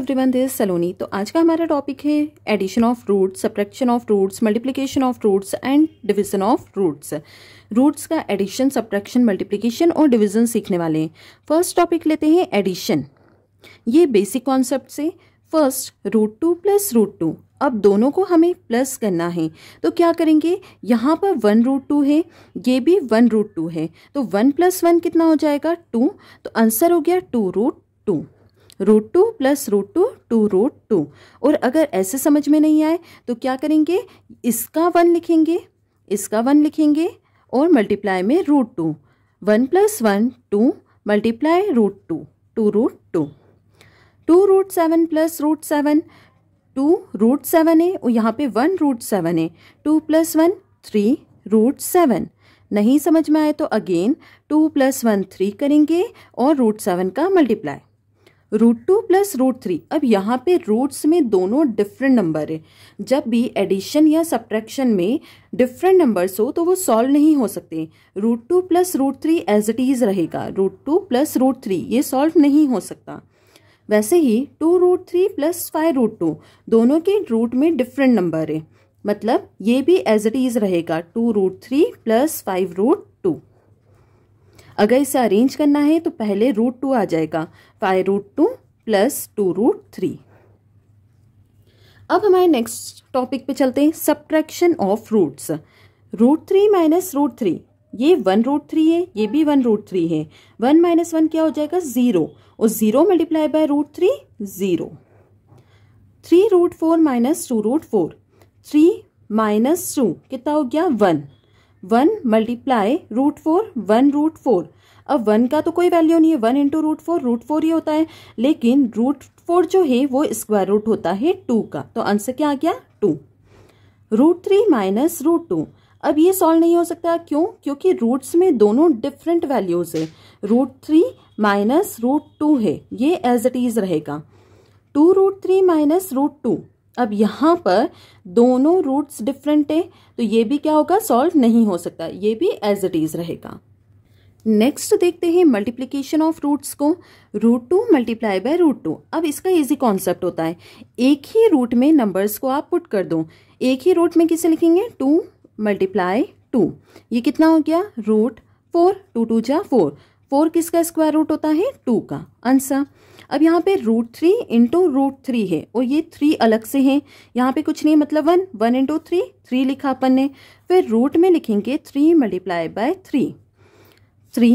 everyone this सलोनी तो आज का हमारा टॉपिक है addition of roots subtraction of roots multiplication of roots and division of roots roots का एडिशन सब्ट्रैक्शन मल्टीप्लिकेशन और डिवीजन सीखने वाले हैं फर्स्ट टॉपिक लेते हैं एडिशन ये बेसिक कॉन्सेप्ट से first root two plus root two अब दोनों को हमें प्लस करना है तो क्या करेंगे यहाँ पर वन रूट टू है ये भी वन रूट टू है तो वन प्लस वन कितना हो जाएगा टू तो आंसर हो गया two root two root two plus root two two root two और अगर ऐसे समझ में नहीं आए तो क्या करेंगे इसका वन लिखेंगे इसका वन लिखेंगे और मल्टीप्लाई में root two one plus one two multiply root two two root two two root seven plus root seven two root seven है और यहाँ पे वन रूट सेवन है two plus one three root seven नहीं समझ में आए तो again two plus one three करेंगे और रूट सेवन का multiply root two plus root three अब यहाँ पे रूट्स में दोनों डिफरेंट नंबर है जब भी एडिशन या सब्ट्रैक्शन में डिफरेंट नंबर्स हो तो वो सॉल्व नहीं हो सकते root two plus root three as it is रहेगा root two plus root three ये सॉल्व नहीं हो सकता वैसे ही two root three plus five root two दोनों के रूट में डिफरेंट नंबर है मतलब ये भी एज इट इज़ रहेगा two root three plus five root अगर इसे अरेंज करना है तो पहले रूट टू आ जाएगा five root two plus two root three अब हमारे नेक्स्ट टॉपिक पे चलते हैं subtraction of roots root three minus root three ये वन रूट थ्री है ये भी वन रूट थ्री है वन माइनस वन क्या हो जाएगा ज़ीरो और zero multiply by root three zero three root four minus two root four three minus two कितना हो गया one one multiply root four one root four अब one का तो कोई वैल्यू नहीं है one into root four root four ही होता है लेकिन रूट फोर जो है वो स्क्वायर रूट होता है टू का तो आंसर क्या आ गया two root three minus root two अब ये सॉल्व नहीं हो सकता क्यों क्योंकि रूट्स में दोनों डिफरेंट वैल्यूज है root three minus root two है ये एज इट इज रहेगा two root three minus root two अब यहाँ पर दोनों रूट्स डिफरेंट है तो ये भी क्या होगा सॉल्व नहीं हो सकता ये भी एज इट इज़ रहेगा नेक्स्ट देखते हैं मल्टीप्लीकेशन ऑफ रूट्स को root two multiply by root two अब इसका इजी कॉन्सेप्ट होता है एक ही रूट में नंबर्स को आप पुट कर दो एक ही रूट में किसे लिखेंगे टू मल्टीप्लाई टू ये कितना हो गया रूट फोर टू टू जा फोर फोर किसका स्क्वायर रूट होता है टू का आंसर अब यहाँ पे root three into root three है और ये थ्री अलग से हैं यहाँ पे कुछ नहीं मतलब one one into three three लिखा अपन ने फिर रूट में लिखेंगे three multiply by three three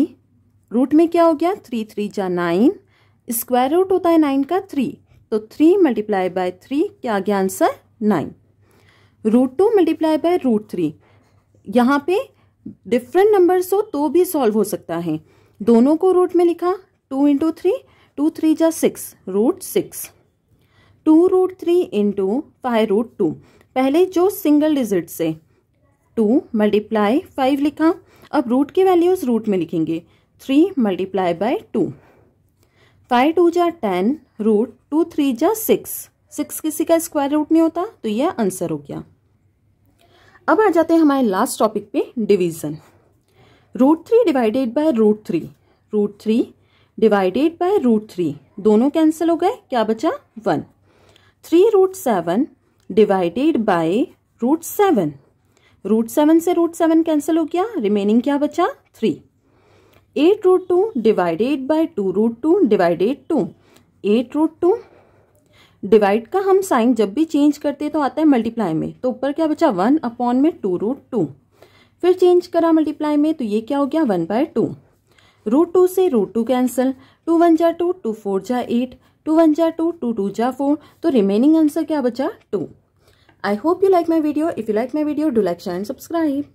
root में क्या हो गया थ्री थ्री जा नाइन स्क्वायर रूट होता है नाइन का थ्री तो थ्री मल्टीप्लाई बाय थ्री क्या आ गया answer nine root two multiply by root three यहाँ पे डिफरेंट नंबर्स हो तो भी सॉल्व हो सकता है दोनों को रूट में लिखा two into three two three जा six root six two root three into five root two पहले जो सिंगल डिजिट से टू मल्टीप्लाई फाइव लिखा अब रूट की वैल्यूज रूट में लिखेंगे three multiply by two five two जा टेन रूट टू थ्री जा सिक्स सिक्स किसी का स्क्वायर रूट नहीं होता तो यह आंसर हो गया अब आ जाते हैं हमारे लास्ट टॉपिक पे division root three divided by root three root three divided by root three दोनों कैंसिल हो गए क्या बचा one three root seven divided by root seven root seven से रूट सेवन कैंसिल हो गया रिमेनिंग क्या बचा three eight root two divided by two root two divided two eight root two divide का हम साइन जब भी चेंज करते तो आता है मल्टीप्लाई में तो ऊपर क्या बचा वन अपॉन में टू रूट टू फिर चेंज करा मल्टीप्लाई में तो ये क्या हो गया one by two root two से root two cancel two one जा टू टू फोर जा एट टू वन जा टू टू टू जा फोर तो रिमेनिंग आंसर क्या बचा two I hope you like my video if you like my video do like share and subscribe